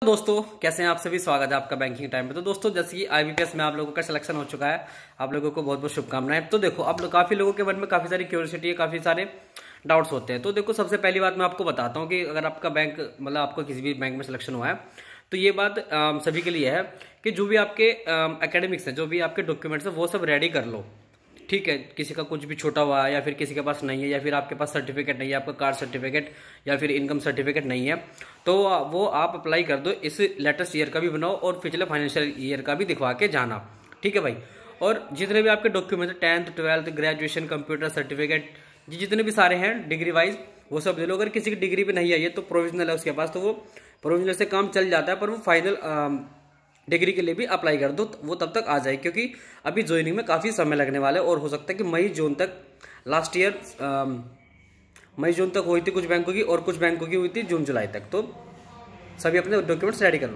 तो दोस्तों कैसे हैं आप सभी स्वागत है आपका बैंकिंग टाइम पे तो दोस्तों जैसे कि आईबीपीएस में आप लोगों का सिलेक्शन हो चुका है आप लोगों को बहुत बहुत शुभकामनाएं तो देखो आप लोग काफी लोगों के मन में काफी सारी क्यूरियोसिटी है काफी सारे डाउट्स होते हैं तो देखो सबसे पहली बात मैं आपको बताता हूँ कि अगर आपका बैंक मतलब आपका किसी भी बैंक में सिलेक्शन हुआ है तो ये बात आ, सभी के लिए है कि जो भी आपके अकेडमिक्स हैं जो भी आपके डॉक्यूमेंट्स हैं वो सब रेडी कर लो ठीक है किसी का कुछ भी छोटा हुआ है या फिर किसी के पास नहीं है या फिर आपके पास सर्टिफिकेट नहीं है आपका कार सर्टिफिकेट या फिर इनकम सर्टिफिकेट नहीं है तो वो आप अप्लाई कर दो इस लेटेस्ट ईयर का भी बनाओ और पिछले फाइनेंशियल ईयर का भी दिखवा के जाना ठीक है भाई और जितने भी आपके document tenth twelfth graduation computer certificate जी जितने भी सारे हैं डिग्री वाइज वो सब दे लो अगर किसी की डिग्री भी नहीं आई है तो प्रोविजनल है उसके पास तो वो प्रोविजनल से काम चल जाता है पर वो फाइनल डिग्री के लिए भी अप्लाई कर दो तो वो तब तक आ जाए क्योंकि अभी ज्वाइनिंग में काफ़ी समय लगने वाला है और हो सकता है कि मई जून तक लास्ट ईयर मई जून तक हुई थी कुछ बैंकों की और कुछ बैंकों की हुई थी जून जुलाई तक तो सभी अपने डॉक्यूमेंट्स रेडी कर लो